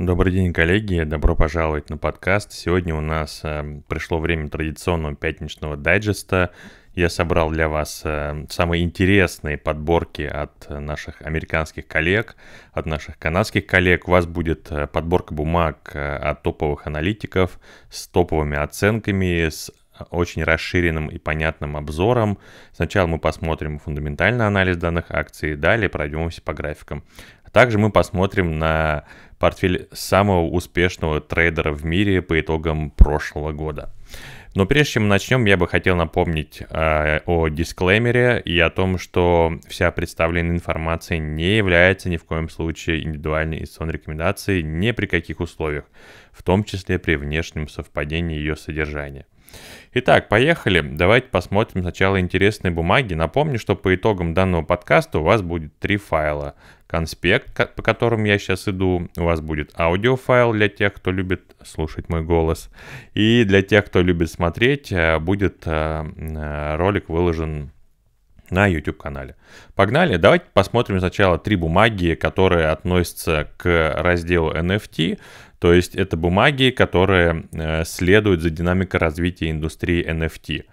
Добрый день, коллеги. Добро пожаловать на подкаст. Сегодня у нас э, пришло время традиционного пятничного дайджеста. Я собрал для вас э, самые интересные подборки от наших американских коллег, от наших канадских коллег. У вас будет э, подборка бумаг э, от топовых аналитиков с топовыми оценками, с э, очень расширенным и понятным обзором. Сначала мы посмотрим фундаментальный анализ данных акций, далее пройдемся по графикам. А также мы посмотрим на портфель самого успешного трейдера в мире по итогам прошлого года. Но прежде чем начнем, я бы хотел напомнить э, о дисклеймере и о том, что вся представленная информация не является ни в коем случае индивидуальной инвестиционной рекомендацией ни при каких условиях, в том числе при внешнем совпадении ее содержания. Итак, поехали. Давайте посмотрим сначала интересные бумаги. Напомню, что по итогам данного подкаста у вас будет три файла конспект, по которому я сейчас иду. У вас будет аудиофайл для тех, кто любит слушать мой голос. И для тех, кто любит смотреть, э, будет э, э, ролик выложен на YouTube-канале. Погнали, давайте посмотрим сначала три бумаги, которые относятся к разделу NFT. То есть это бумаги, которые следуют за динамикой развития индустрии NFT.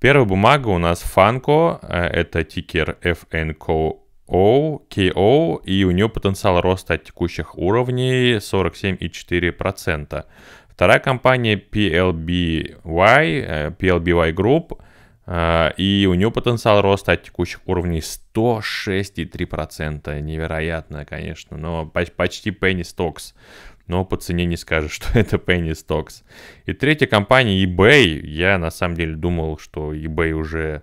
Первая бумага у нас Funko, это тикер FNCO O, KO, и у нее потенциал роста от текущих уровней 47,4%. Вторая компания PLBY, э, PLBY Group, э, и у нее потенциал роста от текущих уровней 106,3%. Невероятно, конечно, но почти Penny Stocks но по цене не скажешь, что это Penny Stocks. И третья компания eBay. Я на самом деле думал, что eBay уже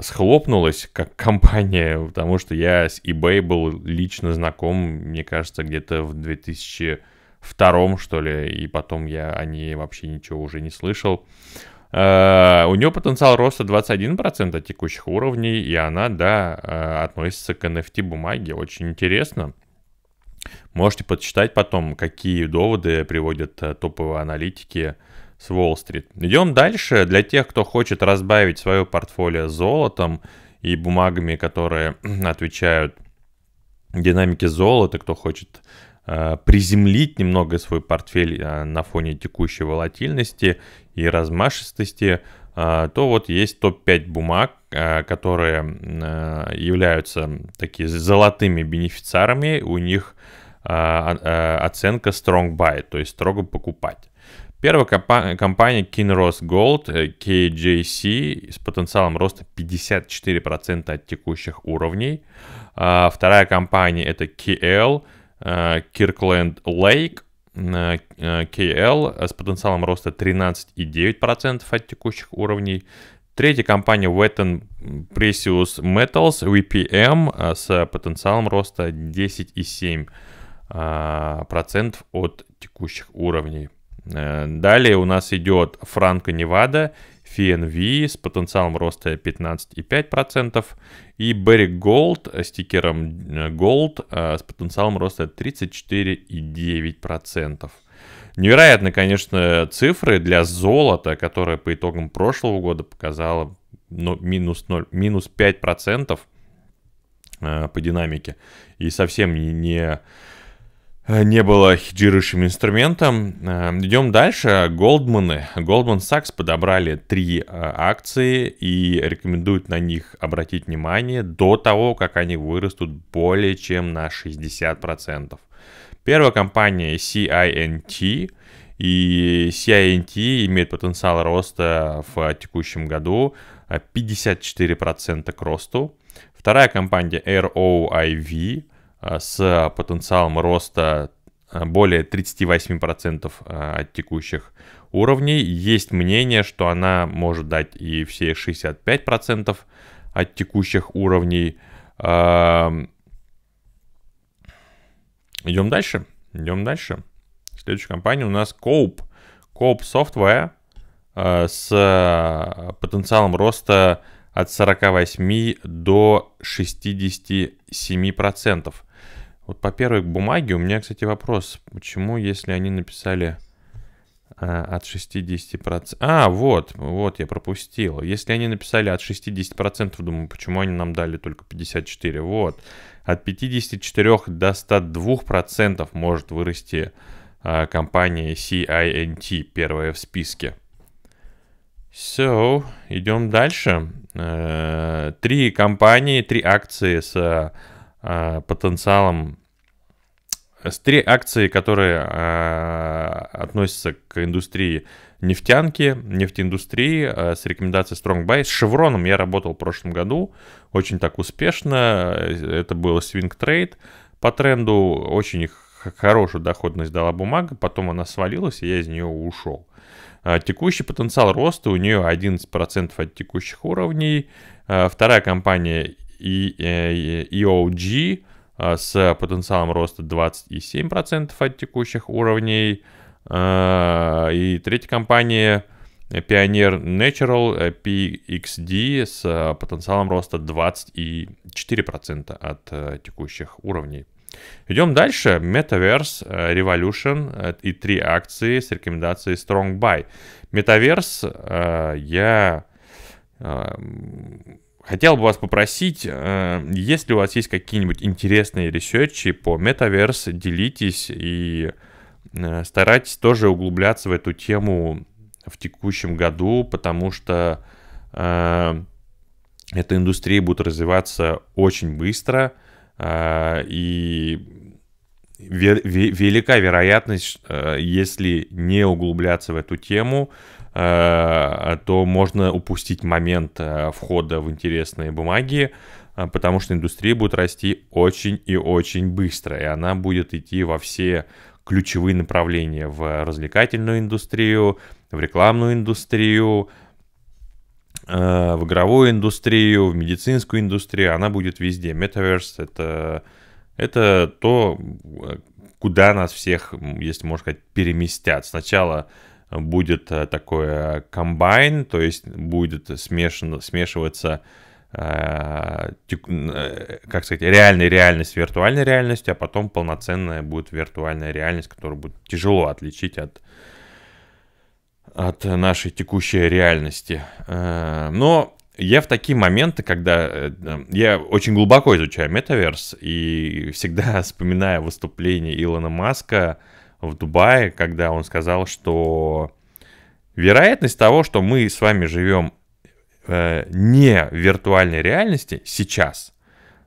схлопнулась как компания, потому что я с eBay был лично знаком, мне кажется, где-то в 2002 что ли, и потом я о ней вообще ничего уже не слышал. А, у нее потенциал роста 21% от текущих уровней, и она, да, а, относится к NFT бумаге. Очень интересно. Можете подсчитать потом, какие доводы приводят э, топовые аналитики с Уолл-стрит. Идем дальше. Для тех, кто хочет разбавить свое портфолио золотом и бумагами, которые отвечают динамике золота, кто хочет э, приземлить немного свой портфель э, на фоне текущей волатильности и размашистости, а, то вот есть топ-5 бумаг, а, которые а, являются такие золотыми бенефициарами, у них оценка strong buy, то есть строго покупать. Первая компания Kinross Gold, э, KJC, с потенциалом роста 54% от текущих уровней. Вторая компания это KL, э, Kirkland Lake, KL э, с потенциалом роста 13,9% от текущих уровней. Третья компания Wetton Precious Metals VPM э, с потенциалом роста 10,7% э, от текущих уровней. Далее у нас идет Франко Невада CNV с потенциалом роста 15,5% и Berry Gold э, с тикером э, Gold э, с потенциалом роста 34,9%. Невероятно, конечно, цифры для золота, которое по итогам прошлого года показало ну, минус, 0, минус 5% по динамике и совсем не Э, не было хеджирующим инструментом. Э, идем дальше. Голдманы. Goldman Sachs подобрали три э, акции и рекомендуют на них обратить внимание до того, как они вырастут более чем на 60%. Первая компания CINT. И CINT имеет потенциал роста в текущем году 54% к росту. Вторая компания ROIV Э, с э, потенциалом роста э, более 38% от текущих уровней. Есть мнение, что она может дать и все 65% от текущих уровней. Эм, идем дальше. Идем дальше. Следующая компания у нас Cope. Cope Software с потенциалом роста от 48 до 67%. процентов. Вот по первой бумаге у меня, кстати, вопрос. Почему, если они написали а, от 60%... процентов, А, вот, вот, я пропустил. Если они написали от 60%, процентов, думаю, почему они нам дали только 54%? Вот. От 54 до 102% процентов может вырасти а, компания CINT, первая в списке. So, идем дальше. Э, три компании, три акции с э, э, потенциалом три акции, которые относятся к индустрии нефтянки, нефтеиндустрии с рекомендацией Strong Buy. С Шевроном я работал в прошлом году, очень так успешно. Это был свинг трейд по тренду, очень хорошую доходность дала бумага, потом она свалилась, и я из нее ушел. А, текущий потенциал роста у нее 11% от текущих уровней. А, вторая компания EOG э, а, с потенциалом роста 27% от текущих уровней. И третья компания э, Pioneer Natural э, PXD с потенциалом роста 24% от текущих уровней. Идем дальше. Metaverse, э, Revolution э, и три акции с рекомендацией Strong Buy. Metaverse э, я хотел бы вас попросить, если у вас есть какие-нибудь интересные ресерчи по Metaverse, делитесь и старайтесь тоже углубляться в эту тему в текущем году, потому что эта индустрия будет развиваться очень быстро – а, и велика вероятность, а, если не углубляться в эту тему, а, то можно упустить момент входа в интересные бумаги, потому что индустрия будет расти очень и очень быстро, и она будет идти во все ключевые направления в развлекательную индустрию, в рекламную индустрию, Э, в игровую индустрию, в медицинскую индустрию, она будет везде. Метаверс — это, это то, э, куда нас всех, если можно сказать, переместят. Сначала будет э, такое комбайн, то есть будет смешан, смешиваться как сказать, реальная реальность с виртуальной реальностью, а потом полноценная будет виртуальная реальность, которую будет тяжело отличить от от нашей текущей реальности. Э, но я в такие моменты, когда э, э, я очень глубоко изучаю метаверс и всегда вспоминаю выступление Илона Маска в Дубае, когда он сказал, что вероятность того, что мы с вами живем не в виртуальной реальности сейчас,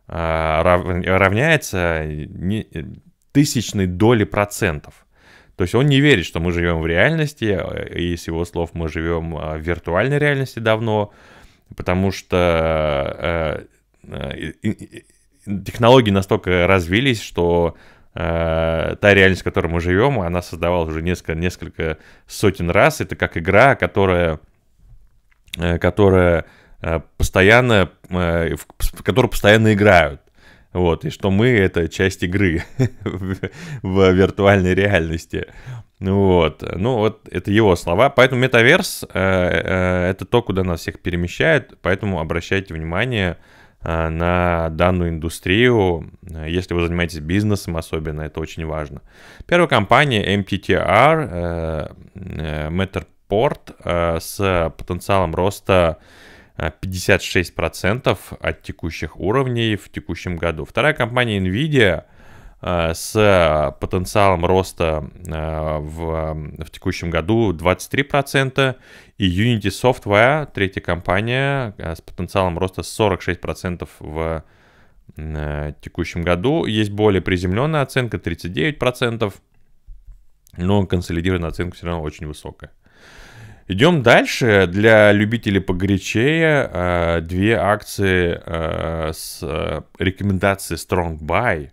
равняется тысячной доли процентов. То есть он не верит, что мы живем в реальности, э, и с его слов мы живем э, в виртуальной реальности давно, потому что э, технологии настолько развились, что та реальность, в которой мы живем, она создавалась уже несколько, несколько сотен раз. Это как игра, которая, которая постоянно, в которую постоянно играют. Вот, и что мы — это часть игры в виртуальной реальности. Ну вот, ну вот это его слова. Поэтому метаверс э, э, это то, куда нас всех перемещает, поэтому обращайте внимание э, на данную индустрию, если вы занимаетесь бизнесом особенно, это очень важно. Первая компания MTTR, э, э, Matterport, э, с потенциалом роста 56% э, от текущих уровней в текущем году. Вторая компания Nvidia э, с потенциалом роста э, в, в текущем году 23%, и Unity Software, третья компания, с потенциалом роста 46% в текущем году. Есть более приземленная оценка 39%, но консолидированная оценка все равно очень высокая. Идем дальше. Для любителей погорячее а, две акции а, с а, рекомендацией Strong Buy,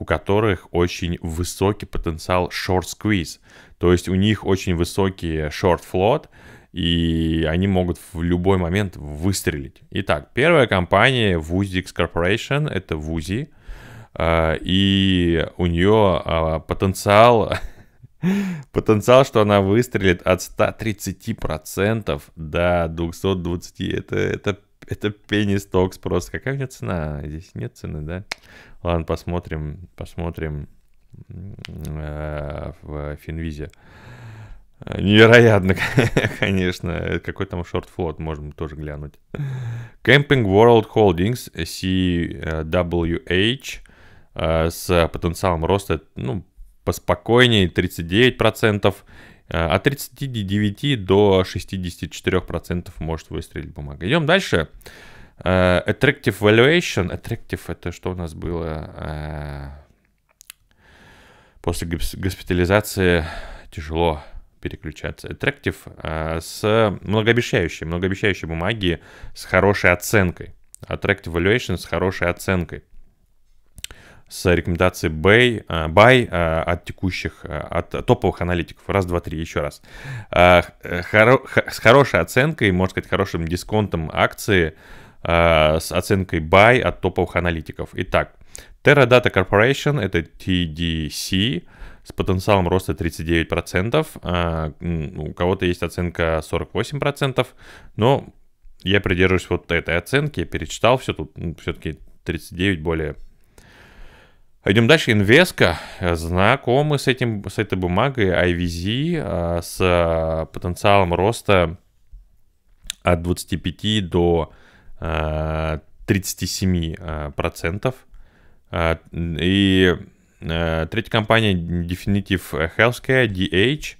у которых очень высокий потенциал short squeeze. То есть у них очень высокий short float, и они могут в любой момент выстрелить. Итак, первая компания Vuzix Corporation, это Vuzi, и у нее потенциал Потенциал, что она выстрелит от 130% до 220, это, это, это пенис токс просто. Какая у нее цена? Здесь нет цены, да? Ладно, посмотрим, посмотрим э, в Финвизе. Невероятно, конечно. Какой там шорт-флот, можем тоже глянуть. Кемпинг World Holdings, CWH, э, с потенциалом роста, ну, поспокойнее 39%, э, от 39 до 64% может выстрелить бумага. Идем дальше. Э, Attractive Valuation. Attractive это что у нас было э, после госпитализации тяжело переключаться. Attractive с многообещающей, многообещающей бумаги с хорошей оценкой. Attractive Valuation с хорошей оценкой с рекомендацией э, buy, buy э, от текущих, э, от топовых аналитиков. Раз, два, три, еще раз. с хорошей оценкой, можно сказать, хорошим дисконтом акции с оценкой buy от топовых аналитиков. Итак, Terra Data Corporation, это TDC, с потенциалом роста 39%, у кого-то есть оценка 48%, но я придерживаюсь вот этой оценки, я перечитал все тут, все-таки 39 более Идем дальше. Инвеска знакомы с, этим, с этой бумагой IVZ а, с а, потенциалом роста от 25 до 37 а, процентов. И третья компания Definitive Healthcare DH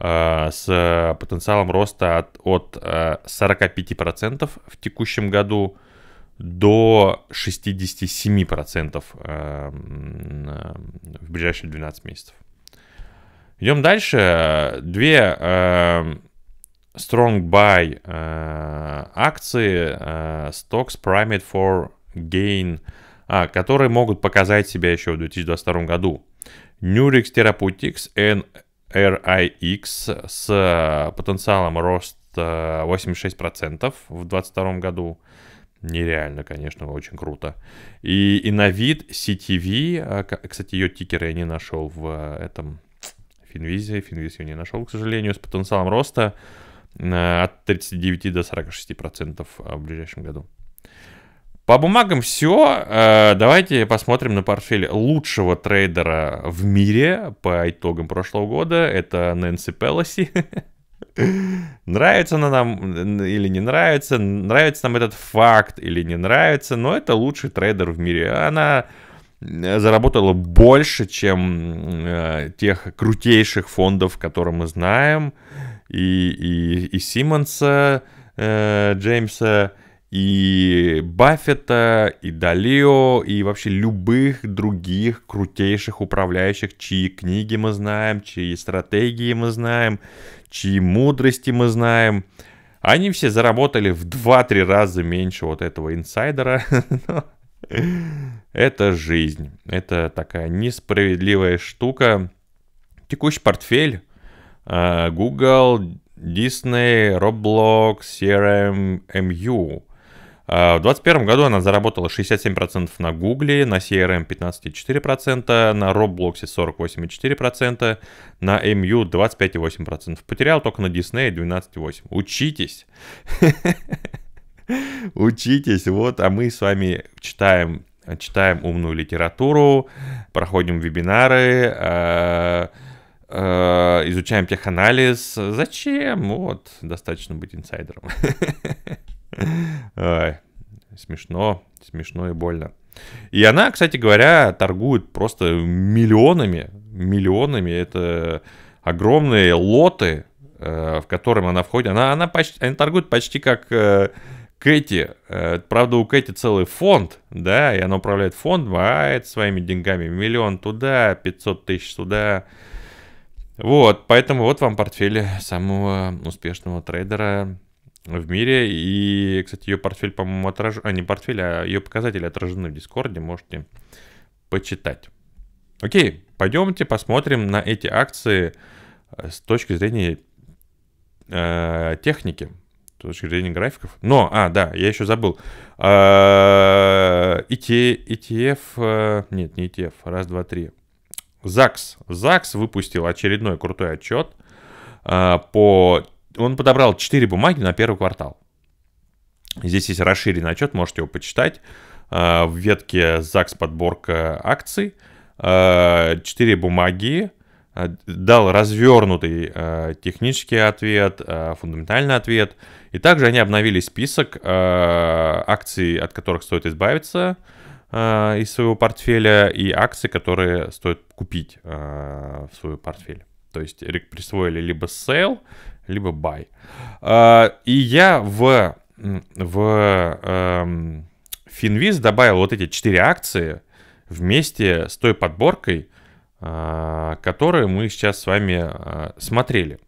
с потенциалом роста от, от 45 процентов в текущем году – до 67% эм, э, в ближайшие 12 месяцев. Идем дальше. Две эм, strong buy э, акции э, Stocks Primed for Gain, а, которые могут показать себя еще в 2022 году. Nurix Therapeutics NRIX с потенциалом роста 86% в 2022 году. Нереально, конечно, очень круто. И, и на вид CTV, а, кстати, ее тикер я не нашел в а, этом Финвизе, Финвиз ее не нашел, к сожалению, с потенциалом роста а, от 39 до 46 процентов в ближайшем году. По бумагам все. Давайте посмотрим на портфель лучшего трейдера в мире по итогам прошлого года. Это Нэнси Пелоси. Нравится она нам или не нравится, нравится нам этот факт или не нравится, но это лучший трейдер в мире. Она э, заработала больше, чем э, тех крутейших фондов, которые мы знаем, и, и, и Симмонса, э, Джеймса, и Баффета, и Далио, и вообще любых других крутейших управляющих, чьи книги мы знаем, чьи стратегии мы знаем, чьи мудрости мы знаем. Они все заработали в 2-3 раза меньше вот этого инсайдера. Это жизнь. Это такая несправедливая штука. Текущий портфель. А, Google, Disney, Roblox, CRM, MU. А, в 2021 году она заработала 67% на Гугле, на CRM 15,4%, эм на Roblox 48,4%, на MU 25,8%. Потерял только на Disney 12,8%. Учитесь! Учитесь, вот, а мы с вами читаем читаем умную литературу, проходим вебинары, а, а, изучаем теханализ. Зачем? Вот, достаточно быть инсайдером. Смешно, смешно и больно. И она, кстати говоря, торгует просто миллионами, миллионами. Это огромные лоты, э, в котором она входит. Она, она, почти, она торгует почти как э, Кэти. Э, правда, у Кэти целый фонд, да, и она управляет фондом, а это своими деньгами. Миллион туда, 500 тысяч сюда. Вот, поэтому вот вам портфель самого успешного трейдера в мире. И, кстати, ее портфель, по-моему, отражен... А, не портфель, а ее показатели отражены в Дискорде. Можете почитать. Окей, пойдемте посмотрим на эти акции э, с точки зрения э, техники, с точки зрения графиков. Но, а, да, я еще забыл. Э, а, ETF, э, нет, не ETF, раз, два, три. ЗАГС. ЗАГС выпустил очередной крутой отчет э, по он подобрал 4 бумаги на первый квартал. Здесь есть расширенный отчет, можете его почитать. А, в ветке ЗАГС подборка акций. 4 а, бумаги. А, дал развернутый технический ответ, фундаментальный ответ. И также они обновили список акций, от которых стоит избавиться из своего портфеля и акции, которые стоит купить в свой портфель. То есть присвоили либо sell, либо buy. А, и я в, в Finviz эм, добавил вот эти четыре акции вместе с той подборкой, а, которую мы сейчас с вами а, смотрели.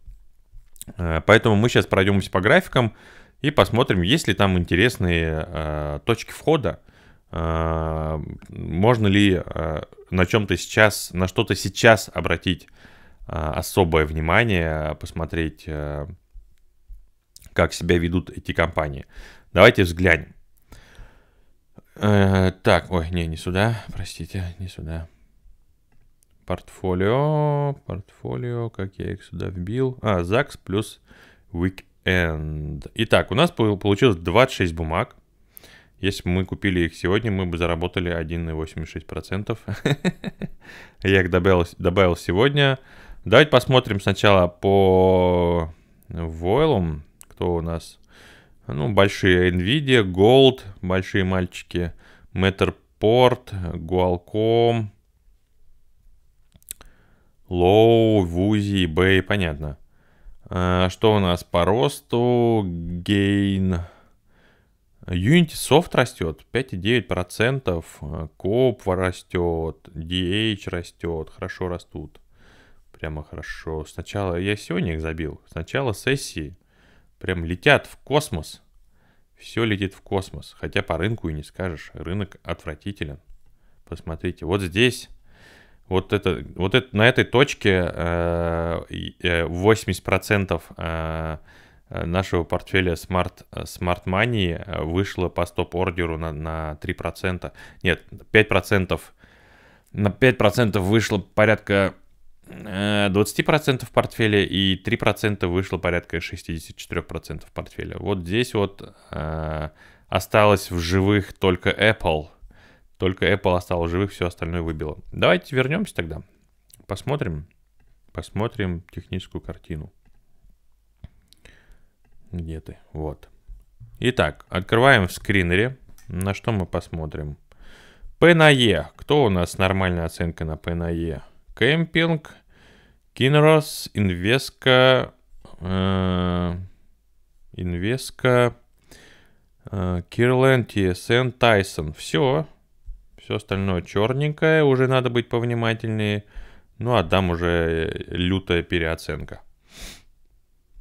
поэтому мы сейчас пройдемся по графикам и посмотрим, есть ли там интересные точки входа, можно ли на чем-то сейчас, на что-то сейчас обратить а, особое внимание, посмотреть, э, как себя ведут эти компании. Давайте взглянем. Э, так, ой, не, не сюда, простите, не сюда. Портфолио, портфолио, как я их сюда вбил. А, ЗАГС плюс Weekend. Итак, у нас получилось 26 бумаг. Если бы мы купили их сегодня, мы бы заработали 1,86%. Я их добавил, добавил сегодня. Давайте посмотрим сначала по э, войлам, кто у нас. Ну, большие Nvidia, Gold, большие мальчики, Matterport, Qualcomm, Low, Wuzi, eBay, понятно. Э, что у нас по росту? Gain. Unity Soft растет 5,9%, э, Coop растет, DH растет, хорошо растут прямо хорошо. Сначала, я сегодня их забил, сначала сессии прям летят в космос. Все летит в космос, хотя по рынку и не скажешь, рынок отвратителен. Посмотрите, вот здесь вот это, вот это на этой точке э, 80% э, э, нашего портфеля Smart, Smart Money вышло по стоп-ордеру на, на 3%. Нет, 5%. На 5% вышло порядка 20% э, портфеля и 3% вышло порядка 64% портфеля. Вот здесь вот э, осталось в живых только Apple. Только Apple осталось в живых, все остальное выбило. Давайте вернемся тогда. Посмотрим. Посмотрим техническую картину. Где ты? Вот. Итак, открываем в скринере. На что мы посмотрим? P на E. Кто у нас нормальная оценка на P на E? Кемпинг, Кинрос, Инвеска, Инвеска, э, Кирлен, ТСН, Тайсон. Все. Все остальное черненькое. Уже надо быть повнимательнее. Ну, а там уже лютая переоценка.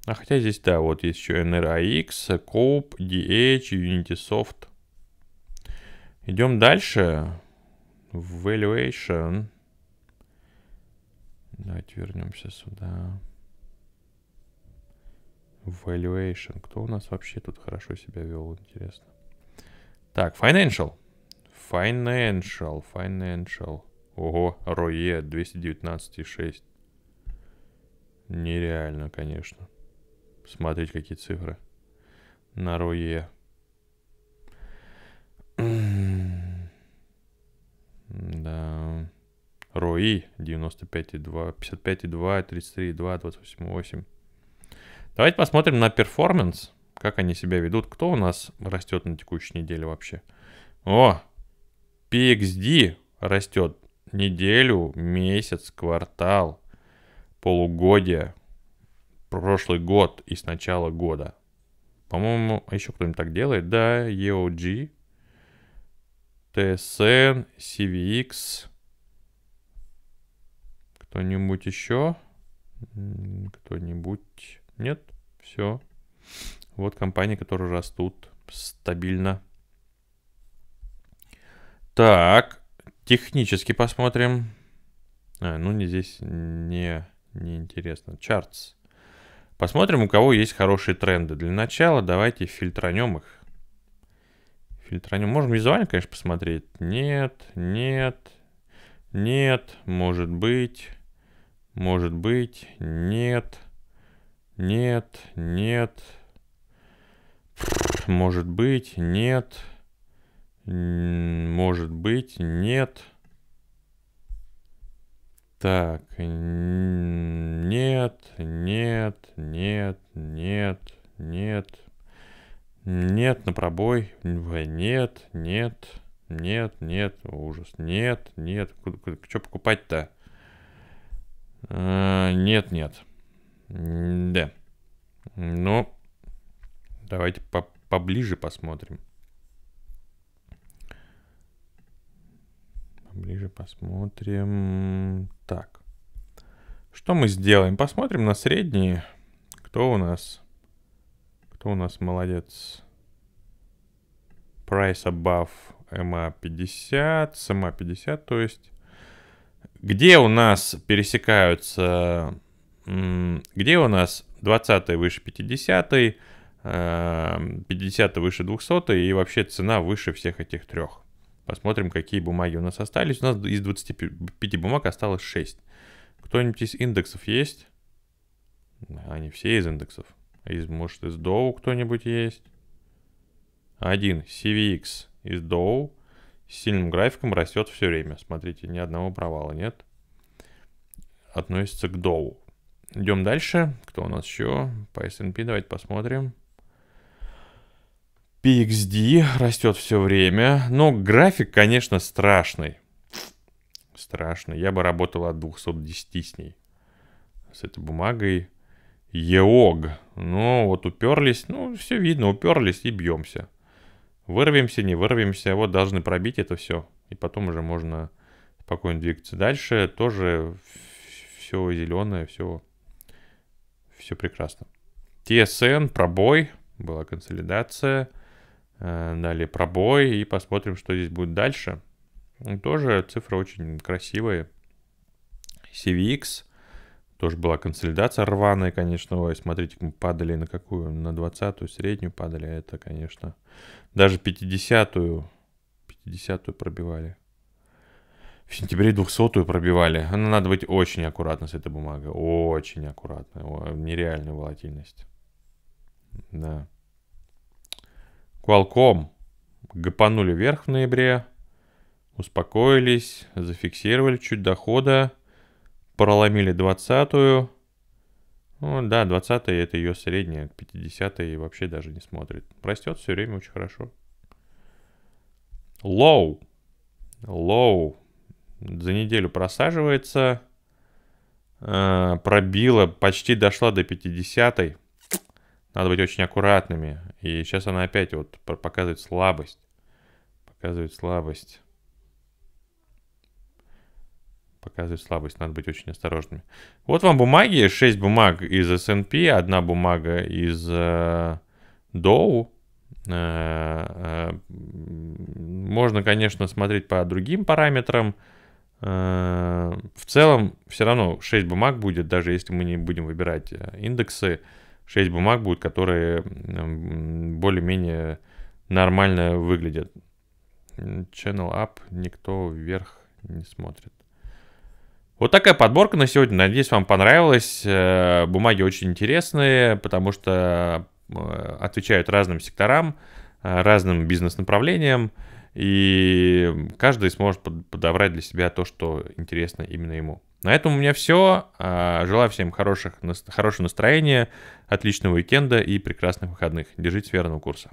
А хотя здесь, да, вот есть еще NRAX, Cope, DH, Unitysoft. Идем дальше. Valuation. Давайте вернемся сюда. Valuation. Кто у нас вообще тут хорошо себя вел, интересно. Так, financial. Financial, financial. Ого, ROE 219,6. Нереально, конечно. Смотреть какие цифры. На ROE. да. ROI 95,2, 55,2, 33,2, 28,8. Давайте посмотрим на перформанс, как они себя ведут. Кто у нас растет на текущей неделе вообще? О, PXD растет неделю, месяц, квартал, полугодие, прошлый год и с начала года. По-моему, а еще кто-нибудь так делает. Да, EOG, TSN, CVX, кто-нибудь еще? Кто-нибудь? Нет? Все. Вот компании, которые растут стабильно. Так, технически посмотрим. А, ну, не здесь не, не интересно. Charts. Посмотрим, у кого есть хорошие тренды. Для начала давайте фильтранем их. Фильтранем. Можем визуально, конечно, посмотреть. Нет, нет, нет, может быть. Может быть, нет, нет, нет. Может быть, нет. Может быть, нет. Так, нет, нет, нет, нет, нет. Нет, на пробой. Нет, нет, нет, нет, ужас. Нет, нет. Что покупать-то? Нет-нет. Э, да. Ну, давайте по поближе посмотрим. Поближе посмотрим. Так. Что мы сделаем? Посмотрим на средние. Кто у нас? Кто у нас молодец? Price above MA50. С MA50, то есть... Где у нас пересекаются... Где у нас 20 выше 50, 50 эм, выше 200 и вообще цена выше всех этих трех. Посмотрим, какие бумаги у нас остались. У нас из 25 бумаг осталось 6. Кто-нибудь из индексов есть? Они все из индексов. Из, может, из Dow кто-нибудь есть? Один CVX из Dow с сильным графиком растет все время. Смотрите, ни одного провала нет. Относится к доу. Идем дальше. Кто у нас еще? По S&P давайте посмотрим. PXD растет все время. Но график, конечно, страшный. Страшный. Я бы работал от 210 с ней. С этой бумагой. ЕОГ. Ну, вот уперлись. Ну, все видно, уперлись и бьемся. Вырвемся, не вырвемся, вот должны пробить это все. И потом уже можно спокойно двигаться дальше. Тоже все зеленое, все, все прекрасно. TSN, пробой, была консолидация. Э, далее пробой и посмотрим, что здесь будет дальше. Тоже цифры очень красивые. CVX тоже была консолидация рваная, конечно. Ой, смотрите, мы падали на какую? На 20-ю среднюю падали. А это, конечно, даже 50-ю, 50 пробивали. В сентябре 200-ю пробивали. Но ну, надо быть очень аккуратно с этой бумагой. Очень аккуратно. Нереальная волатильность. Да. Qualcomm гопанули вверх в ноябре. Успокоились, зафиксировали чуть дохода проломили 20-ю. Ну да, 20 это ее средняя, 50 и вообще даже не смотрит. Растет все время очень хорошо. Лоу. Лоу. За неделю просаживается. А, пробила, почти дошла до 50 -й. Надо быть очень аккуратными. И сейчас она опять вот показывает слабость. Показывает слабость показывает слабость, надо быть очень осторожными. Вот вам бумаги, 6 бумаг из S&P, одна бумага из э, Dow. Э, э, можно, конечно, смотреть по другим параметрам. Э, в целом, все равно 6 бумаг будет, даже если мы не будем выбирать индексы, 6 бумаг будет, которые более-менее нормально выглядят. Channel Up никто вверх не смотрит. Вот такая подборка на сегодня. Надеюсь, вам понравилось. Э, бумаги очень интересные, потому что э, отвечают разным секторам, э, разным бизнес-направлениям. И каждый сможет подобрать для себя то, что интересно именно ему. На этом у меня все. Желаю всем хороших, хорошего настроения, отличного уикенда и прекрасных выходных. Держитесь верного курса.